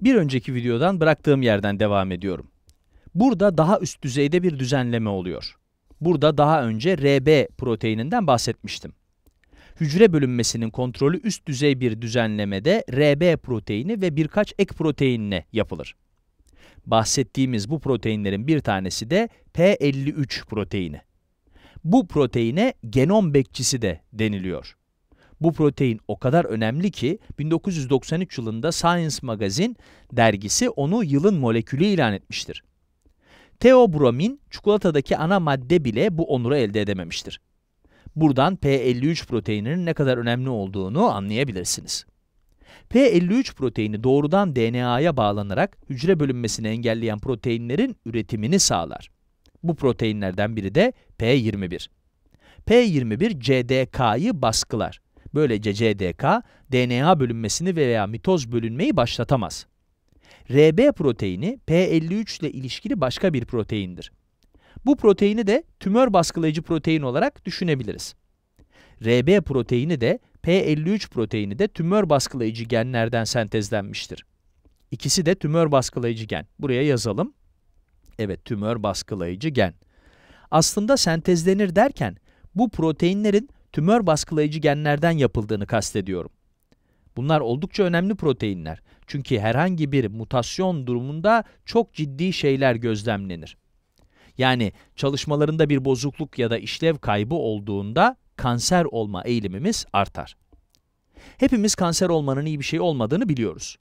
bir önceki videodan bıraktığım yerden devam ediyorum. Burada daha üst düzeyde bir düzenleme oluyor. Burada daha önce RB proteininden bahsetmiştim. Hücre bölünmesinin kontrolü üst düzey bir düzenlemede RB proteini ve birkaç ek proteinle yapılır. Bahsettiğimiz bu proteinlerin bir tanesi de P53 proteini. Bu proteine genom bekçisi de deniliyor. Bu protein o kadar önemli ki 1993 yılında Science Magazine dergisi onu yılın molekülü ilan etmiştir. Teobromin, çikolatadaki ana madde bile bu onuru elde edememiştir. Buradan P53 proteininin ne kadar önemli olduğunu anlayabilirsiniz. P53 proteini doğrudan DNA'ya bağlanarak hücre bölünmesini engelleyen proteinlerin üretimini sağlar. Bu proteinlerden biri de P21. P21 CDK'yı baskılar. Böylece CDK, DNA bölünmesini veya mitoz bölünmeyi başlatamaz. RB proteini P53 ile ilişkili başka bir proteindir. Bu proteini de tümör baskılayıcı protein olarak düşünebiliriz. RB proteini de P53 proteini de tümör baskılayıcı genlerden sentezlenmiştir. İkisi de tümör baskılayıcı gen. Buraya yazalım. Evet, tümör baskılayıcı gen. Aslında sentezlenir derken bu proteinlerin tümör baskılayıcı genlerden yapıldığını kastediyorum. Bunlar oldukça önemli proteinler. Çünkü herhangi bir mutasyon durumunda çok ciddi şeyler gözlemlenir. Yani çalışmalarında bir bozukluk ya da işlev kaybı olduğunda kanser olma eğilimimiz artar. Hepimiz kanser olmanın iyi bir şey olmadığını biliyoruz.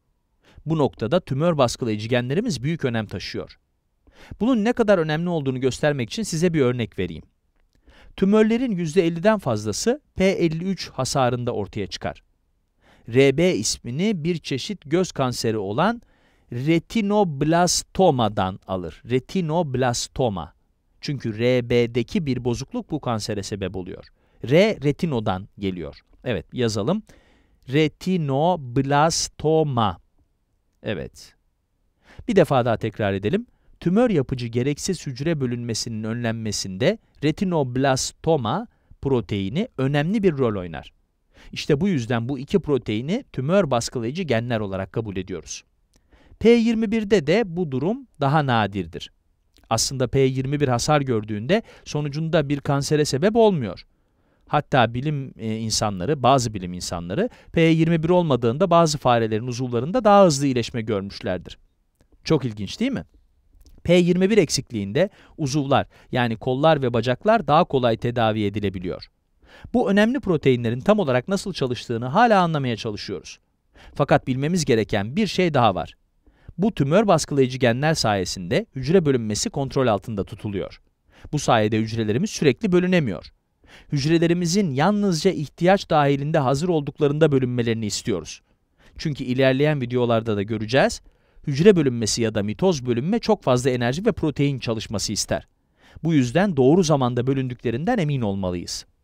Bu noktada tümör baskılayıcı genlerimiz büyük önem taşıyor. Bunun ne kadar önemli olduğunu göstermek için size bir örnek vereyim. Tümörlerin %50'den fazlası P53 hasarında ortaya çıkar. RB ismini bir çeşit göz kanseri olan retinoblastomadan alır. Retinoblastoma. Çünkü RB'deki bir bozukluk bu kansere sebep oluyor. R retinodan geliyor. Evet yazalım. Retinoblastoma. Evet. Bir defa daha tekrar edelim tümör yapıcı gereksiz hücre bölünmesinin önlenmesinde retinoblastoma proteini önemli bir rol oynar. İşte bu yüzden bu iki proteini tümör baskılayıcı genler olarak kabul ediyoruz. P21'de de bu durum daha nadirdir. Aslında P21 hasar gördüğünde sonucunda bir kansere sebep olmuyor. Hatta bilim e, insanları, bazı bilim insanları P21 olmadığında bazı farelerin uzuvlarında daha hızlı iyileşme görmüşlerdir. Çok ilginç değil mi? P21 eksikliğinde uzuvlar yani kollar ve bacaklar daha kolay tedavi edilebiliyor. Bu önemli proteinlerin tam olarak nasıl çalıştığını hala anlamaya çalışıyoruz. Fakat bilmemiz gereken bir şey daha var. Bu tümör baskılayıcı genler sayesinde hücre bölünmesi kontrol altında tutuluyor. Bu sayede hücrelerimiz sürekli bölünemiyor. Hücrelerimizin yalnızca ihtiyaç dahilinde hazır olduklarında bölünmelerini istiyoruz. Çünkü ilerleyen videolarda da göreceğiz, hücre bölünmesi ya da mitoz bölünme çok fazla enerji ve protein çalışması ister. Bu yüzden doğru zamanda bölündüklerinden emin olmalıyız.